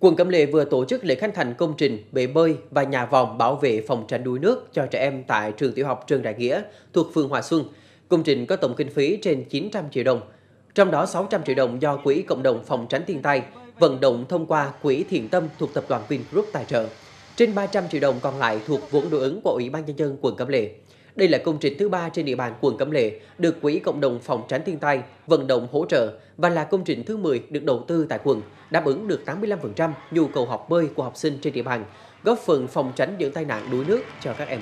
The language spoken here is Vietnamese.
Quận Cẩm Lệ vừa tổ chức lễ khánh thành công trình bể bơi và nhà vòng bảo vệ phòng tránh đuối nước cho trẻ em tại trường tiểu học Trường Đại Nghĩa thuộc phường Hòa Xuân. Công trình có tổng kinh phí trên 900 triệu đồng, trong đó 600 triệu đồng do Quỹ Cộng đồng Phòng tránh thiên tai vận động thông qua Quỹ Thiện Tâm thuộc Tập đoàn Vingroup tài trợ. Trên 300 triệu đồng còn lại thuộc vốn đối ứng của Ủy ban Nhân dân quận Cẩm Lệ. Đây là công trình thứ ba trên địa bàn quận Cẩm Lệ được Quỹ Cộng đồng Phòng tránh thiên tai vận động hỗ trợ và là công trình thứ 10 được đầu tư tại quận, đáp ứng được 85% nhu cầu học bơi của học sinh trên địa bàn, góp phần phòng tránh những tai nạn đuối nước cho các em.